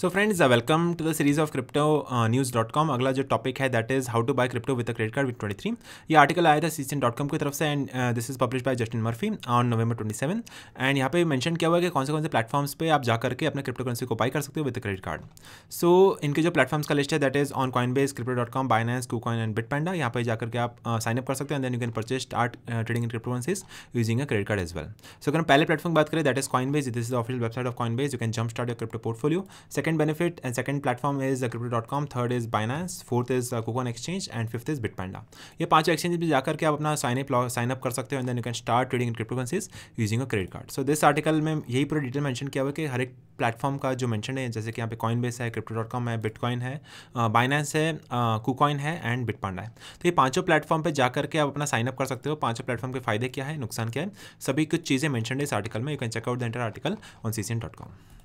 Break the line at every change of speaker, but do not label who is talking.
so friends welcome to the series of crypto news dot com अगला जो topic है that is how to buy crypto with credit card with twenty three ये article आया था season dot com की तरफ से and this is publish by Justin Murphy on November twenty seven and यहाँ पे मैंशन किया हुआ है कि कौन से कौन से प्लेटफॉर्म्स पे आप जाकर के अपने क्रिप्टो करेंसी को बाय कर सकते हो विद क्रेडिट कार्ड सो इनके जो प्लेटफॉर्म्स का लिस्ट है that is on Coinbase crypto dot com Binance KuCoin and Bitpanda यहाँ पर जाकर के आप साइन uh, अप कर सकते हैं and then you can purchase start trading in cryptocurrencies using a credit card as well so अगर हम पहले प्लेटफॉर्म बात करें that is Coinbase this is official website of Coinbase you can jump start your crypto portfolio second benefit and second platform is uh, crypto.com third is binance fourth is uh, cocoon exchange and fifth is bitpanda ये पांच exchange भी जाकर के आप अपना sign up sign up कर सकते हो and then you can start trading in cryptocurrencies using a credit card so this article में यही पूरा डिटेल मेंशन किया हुआ कि हर एक प्लेटफॉर्म का जो मेंशन है जैसे कि यहाँ पे कॉइन बेस है क्रिप्टो डॉट कॉम है बिटकॉइन है बाइनेंस uh, है कुकॉइन है एंड बिटपांडा है तो ये पांचों प्लेटफॉर्म पे जा करके आप अपना साइन अप कर सकते हो पांचों प्लेटफॉर्म के फायदे क्या है नुकसान क्या है सभी कुछ चीज़ें मेंशन है इस आर्टिकल में you can check out the entire article on C C N dot com